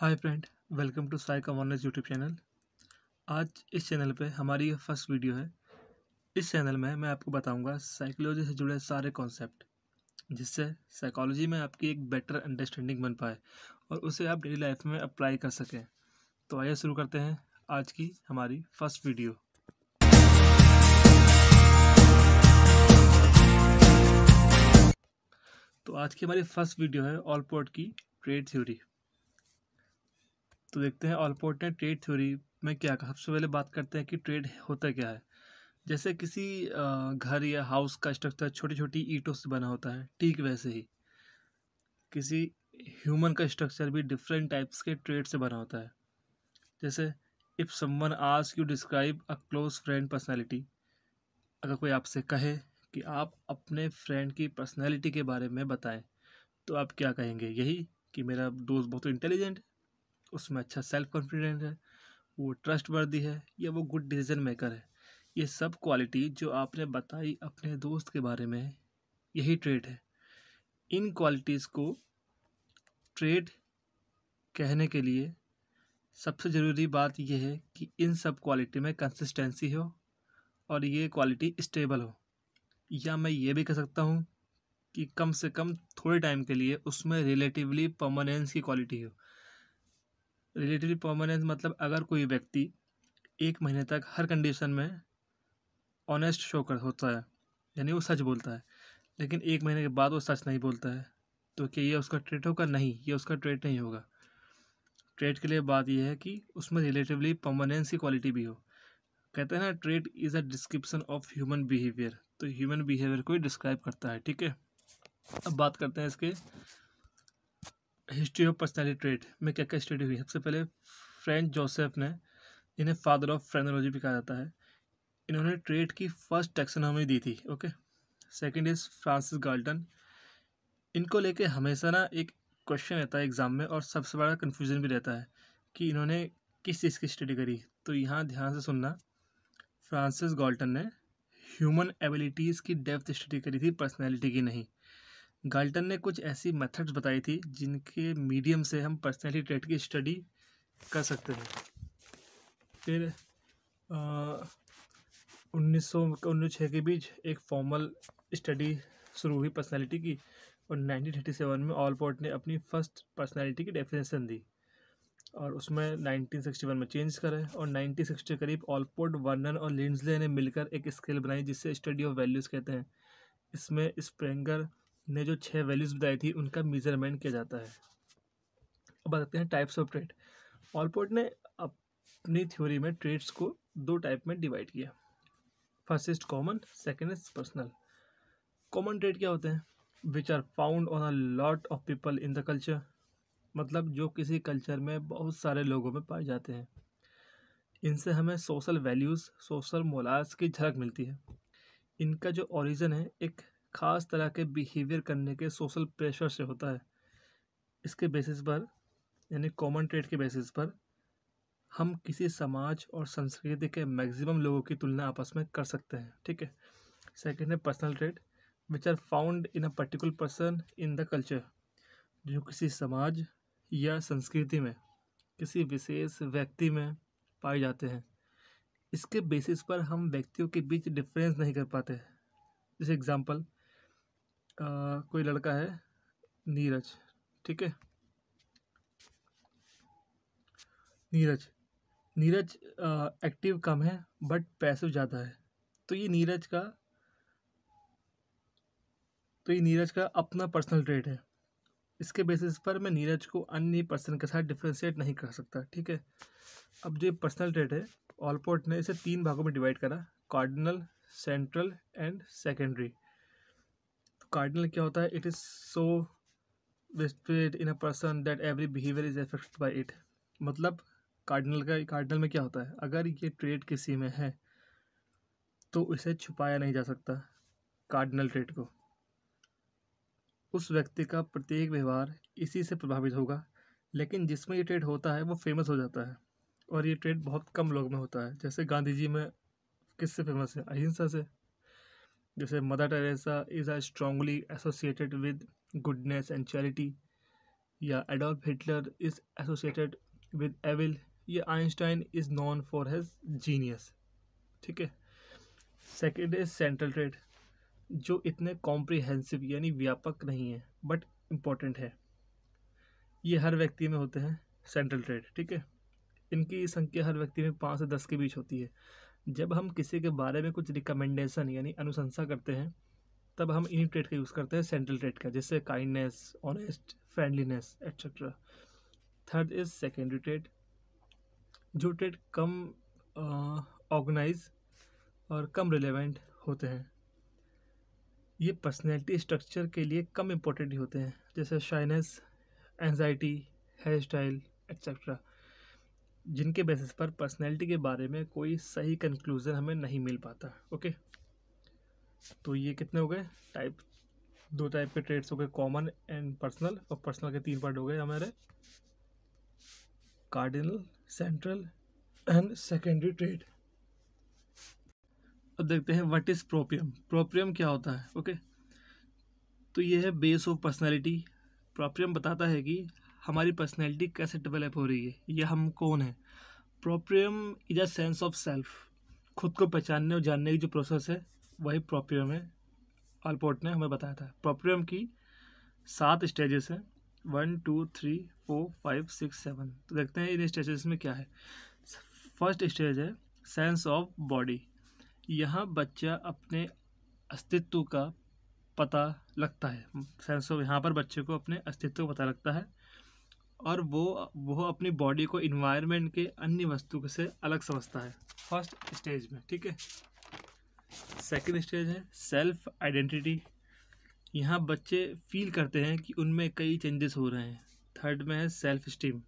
hi friend welcome to Sai का YouTube channel आज इस चैनल पे हमारी ये फर्स्ट वीडियो है इस चैनल में मैं आपको बताऊंगा साइकोलॉजी से जुड़े सारे कॉन्सेप्ट जिससे साइकोलॉजी में आपकी एक बेटर अंडरस्टैंडिंग बन पाए और उसे आप डेली लाइफ में अप्लाई कर सकें तो आइए शुरू करते हैं आज की हमारी फर्स्ट वीडियो तो आज की हमारी फर्स्ट वीडियो है ऑलपोर्ट की ट्रेड थ्योरी तो देखते हैं ऑल ने ट्रेड थ्योरी में क्या कहा सबसे पहले बात करते हैं कि ट्रेड होता क्या है जैसे किसी घर या हाउस का स्ट्रक्चर छोटी छोटी ईटों से बना होता है ठीक वैसे ही किसी ह्यूमन का स्ट्रक्चर भी डिफरेंट टाइप्स के ट्रेड से बना होता है जैसे if someone ask you describe a close friend personality अगर कोई आपसे कहे कि आप अपने फ्रेंड की पर्सनैलिटी के बारे में बताएं तो आप क्या कहेंगे यही कि मेरा दोस्त बहुत इंटेलिजेंट उसमें अच्छा सेल्फ कॉन्फिडेंट है वो ट्रस्ट वर्दी है या वो गुड डिसीजन मेकर है ये सब क्वालिटी जो आपने बताई अपने दोस्त के बारे में यही ट्रेड है इन क्वालिटीज़ को ट्रेड कहने के लिए सबसे ज़रूरी बात यह है कि इन सब क्वालिटी में कंसिस्टेंसी हो और ये क्वालिटी स्टेबल हो या मैं ये भी कह सकता हूँ कि कम से कम थोड़े टाइम के लिए उसमें रिलेटिवली परमानेंस की क्वालिटी हो रिलेटिवली परमानेंस मतलब अगर कोई व्यक्ति एक महीने तक हर कंडीशन में ऑनेस्ट शो कर होता है यानी वो सच बोलता है लेकिन एक महीने के बाद वो सच नहीं बोलता है तो क्या ये उसका ट्रेट होगा नहीं ये उसका ट्रेट नहीं होगा ट्रेट के लिए बात यह है कि उसमें रिलेटिवली परमानेंस की क्वालिटी भी हो कहते हैं ना trait is a description of human behaviour तो ह्यूमन बिहेवियर को ही डिस्क्राइब करता है ठीक है अब बात करते हैं इसके हिस्ट्री ऑफ पर्सनैलिटी ट्रेड में क्या क्या स्टडी हुई सबसे पहले फ्रेंच जोसेफ ने इन्हें फादर ऑफ फ्रेनोलॉजी भी कहा जाता है इन्होंने ट्रेड की फर्स्ट टेक्सोनॉमी दी थी okay second is Francis Galton इनको लेके हमेशा ना एक क्वेश्चन रहता है एग्ज़ाम में और सबसे बड़ा कन्फ्यूज़न भी रहता है कि इन्होंने किस चीज़ की स्टडी करी तो यहाँ ध्यान से सुनना फ्रांसिस गॉल्टन ने ह्यूमन एबिलिटीज़ की डेप्थ स्टडी करी थी पर्सनैलिटी की नहीं गाल्टन ने कुछ ऐसी मेथड्स बताई थी जिनके मीडियम से हम पर्सनैलिटी ट्रेट की स्टडी कर सकते थे फिर उन्नीस सौ उन्नीस छः के बीच एक फॉर्मल स्टडी शुरू हुई पर्सनैलिटी की और 1937 में ऑलपोर्ट ने अपनी फर्स्ट पर्सनैलिटी की डेफिनेशन दी और उसमें 1961 में चेंज करें और 1960 के करीब ऑलपोर्ट वर्नन और लिंडले ने मिलकर एक स्केल बनाई जिसे स्टडी ऑफ वैल्यूज़ कहते हैं इसमें स्प्रेंगर ने जो छः वैल्यूज़ बताई थी उनका मेजरमेंट किया जाता है अब बताते हैं टाइप्स ऑफ ट्रेड ऑलपोर्ट ने अपनी थ्योरी में ट्रेड्स को दो टाइप में डिवाइड किया first is common second is personal common trait क्या होते हैं which are found on a lot of people in the culture मतलब जो किसी कल्चर में बहुत सारे लोगों में पाए जाते हैं इनसे हमें सोशल वैल्यूज़ सोशल मोलाज की झलक मिलती है इनका जो ओरिजिन है एक ख़ास तरह के बिहेवियर करने के सोशल प्रेशर से होता है इसके बेसिस पर यानी कॉमन ट्रेड के बेसिस पर हम किसी समाज और संस्कृति के मैक्सिमम लोगों की तुलना आपस में कर सकते हैं ठीक है सेकेंड है personal trait which are found in a particular person in the culture जो किसी समाज या संस्कृति में किसी विशेष व्यक्ति में पाए जाते हैं इसके बेसिस पर हम व्यक्तियों के बीच डिफरेंस नहीं कर पाते जैसे एग्ज़ाम्पल कोई लड़का है नीरज ठीक है नीरज नीरज एक्टिव कम है बट पैसिव ज़्यादा है तो ये नीरज का तो ये नीरज का अपना पर्सनल ट्रेड है इसके बेसिस पर मैं नीरज को अन्य पर्सन के साथ डिफ्रेंशिएट नहीं कर सकता ठीक है अब जो पर्सनल ट्रेड है ऑलपोर्ट ने इसे तीन भागों में डिवाइड करा cardinal central and secondary cardinal क्या होता है it is so vested in a person that every behaviour is affected by it मतलब कार्डिनल का कार्डिनल में क्या होता है अगर ये ट्रेड किसी में है तो इसे छुपाया नहीं जा सकता कार्डिनल ट्रेड को उस व्यक्ति का प्रत्येक व्यवहार इसी से प्रभावित होगा लेकिन जिसमें ये ट्रेड होता है वो फेमस हो जाता है और ये ट्रेड बहुत कम लोग में होता है जैसे गांधी जी में किससे फेमस है अहिंसा से जैसे Mother Teresa is are strongly associated with goodness and charity या Adolf Hitler is associated with evil या Einstein is known for his genius ठीक है सेकेंड इज सेंट्रल ट्रेड जो इतने कॉम्प्रिहेंसिव यानी व्यापक नहीं है बट इम्पॉर्टेंट है ये हर व्यक्ति में होते हैं सेंट्रल ट्रेड ठीक है इनकी संख्या हर व्यक्ति में पाँच से दस के बीच होती है जब हम किसी के बारे में कुछ रिकमेंडेशन यानी अनुशंसा करते हैं तब हम इन्हीं ट्रेड का यूज़ करते हैं सेंट्रल ट्रेड का जैसे kindness honest friendliness etcetera third is secondary trait जो ट्रेड कम ऑर्गेनाइज और कम रिलेवेंट होते हैं ये पर्सनैलिटी स्ट्रक्चर के लिए कम इम्पोर्टेंट होते हैं जैसे shyness anxiety hair style etcetera जिनके बेसिस पर पर्सनैलिटी के बारे में कोई सही कंक्लूज़न हमें नहीं मिल पाता ओके तो ये कितने हो गए टाइप दो टाइप के ट्रेड्स हो गए कॉमन एंड पर्सनल और पर्सनल के तीन पार्ट हो गए हमारे cardinal central and secondary trait अब देखते हैं व्हाट इज़ प्रोपियम प्रोपियम क्या होता है ओके तो ये है बेस ऑफ पर्सनैलिटी प्रोप्रियम बताता है कि हमारी पर्सनैलिटी कैसे डेवलप हो रही है या हम कौन है proprium is a sense of self खुद को पहचानने और जानने की जो प्रोसेस है वही प्रॉप्रियम है आलपोर्ट ने हमें बताया था प्रोप्रियम की सात स्टेजेस हैं one two three four five six seven तो देखते हैं इन स्टेजेस में क्या है फर्स्ट स्टेज है सेंस ऑफ बॉडी यहाँ बच्चा अपने अस्तित्व का पता लगता है सेंस ऑफ यहाँ पर बच्चे को अपने अस्तित्व का पता लगता है और वो वो अपनी बॉडी को इन्वायरमेंट के अन्य वस्तु से अलग समझता है फर्स्ट स्टेज में ठीक है सेकेंड स्टेज है सेल्फ आइडेंटिटी यहाँ बच्चे फील करते हैं कि उनमें कई चेंजेस हो रहे हैं थर्ड में है सेल्फ स्टीम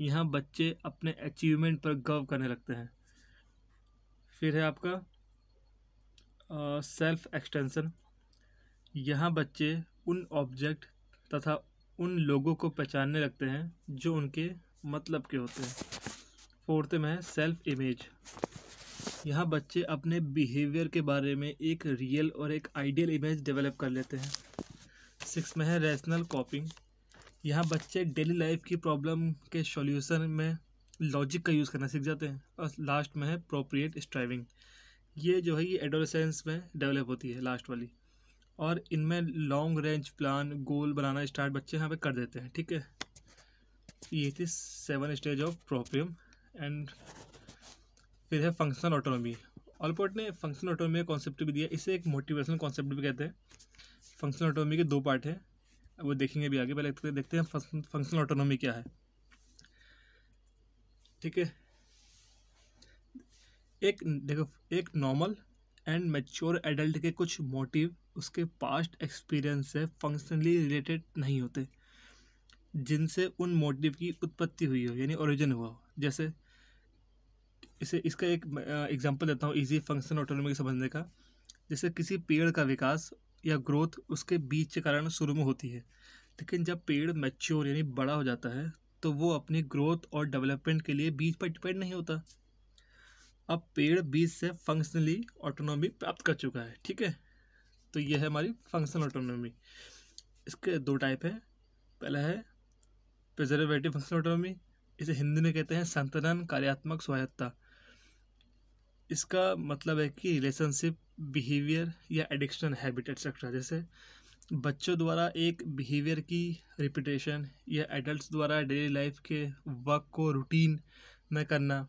यहाँ बच्चे अपने अचीवमेंट पर गर्व करने लगते हैं फिर है आपका सेल्फ एक्सटेंसन यहाँ बच्चे उन ऑब्जेक्ट तथा उन लोगों को पहचानने लगते हैं जो उनके मतलब के होते हैं फोर्थ में है सेल्फ इमेज यहाँ बच्चे अपने बिहेवियर के बारे में एक रियल और एक आइडियल इमेज डेवलप कर लेते हैं सिक्स में है रैशनल कॉपिंग यहाँ बच्चे डेली लाइफ की प्रॉब्लम के सॉल्यूशन में लॉजिक का यूज़ करना सीख जाते हैं और लास्ट में है प्रोप्रिएट स्ट्राइविंग ये जो है ये एडोलसेंस में डेवलप होती है लास्ट वाली और इनमें लॉन्ग रेंज प्लान गोल बनाना स्टार्ट बच्चे यहाँ पे कर देते हैं ठीक है ये थी seven stage of proprium and फिर है फंक्शनल ऑटोनॉमी ऑलपोर्ट ने फंक्शनल ऑटोनॉमी का कॉन्सेप्ट भी दिया इसे एक मोटिवेशनल कॉन्सेप्ट भी कहते हैं फंक्शनल ऑटोनॉमी के दो पार्ट हैं वो देखेंगे भी आगे पहले देखते हैं फंक्शनल ऑटोनॉमी क्या है ठीक है एक देखो एक नॉर्मल एंड मेच्योर एडल्ट के कुछ मोटिव उसके पास्ट एक्सपीरियंस से फंक्शनली रिलेटेड नहीं होते जिनसे उन मोटिव की उत्पत्ति हुई हो यानी ओरिजिन हुआ हो जैसे इसे इसका एक एग्जांपल देता हूँ इजी फंक्शन ऑटोनॉमी समझने का जैसे किसी पेड़ का विकास या ग्रोथ उसके बीज के कारण शुरू में होती है लेकिन जब पेड़ मैच्योर यानी बड़ा हो जाता है तो वो अपनी ग्रोथ और डेवलपमेंट के लिए बीज पर डिपेंड नहीं होता अब पेड़ बीज से फंक्शनली ऑटोनॉमी प्राप्त कर चुका है ठीक है तो ये है हमारी फंक्शनल ऑटोनोमी इसके दो टाइप हैं पहला है प्रिजर्वेटिव फंक्शनल ऑटोनोमी इसे हिंदी में कहते हैं संतुलन कार्यात्मक स्वायत्ता इसका मतलब है कि रिलेशनशिप बिहेवियर या एडिक्शन हैबिट एक्सेट्रा जैसे बच्चों द्वारा एक बिहेवियर की रिपीटेशन या एडल्ट द्वारा डेली लाइफ के वर्क को रूटीन में करना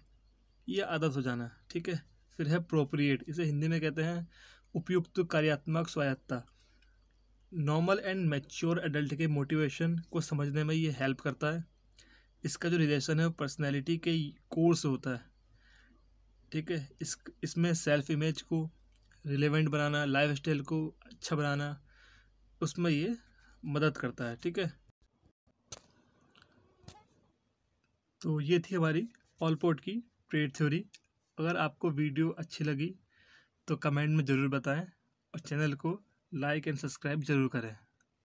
या आदत हो जाना ठीक है फिर है प्रोप्रिएट इसे हिंदी में कहते हैं उपयुक्त कार्यात्मक स्वायत्ता नॉर्मल एंड मैच्योर एडल्ट के मोटिवेशन को समझने में ये हेल्प करता है इसका जो रिलेशन है वो पर्सनैलिटी के कोर्स होता है ठीक है इस इसमें सेल्फ इमेज को रिलेवेंट बनाना लाइफ स्टाइल को अच्छा बनाना उसमें ये मदद करता है ठीक है तो ये थी हमारी ऑलपोर्ट की ट्रेड थ्योरी अगर आपको वीडियो अच्छी लगी तो कमेंट में ज़रूर बताएं और चैनल को लाइक एंड सब्सक्राइब ज़रूर करें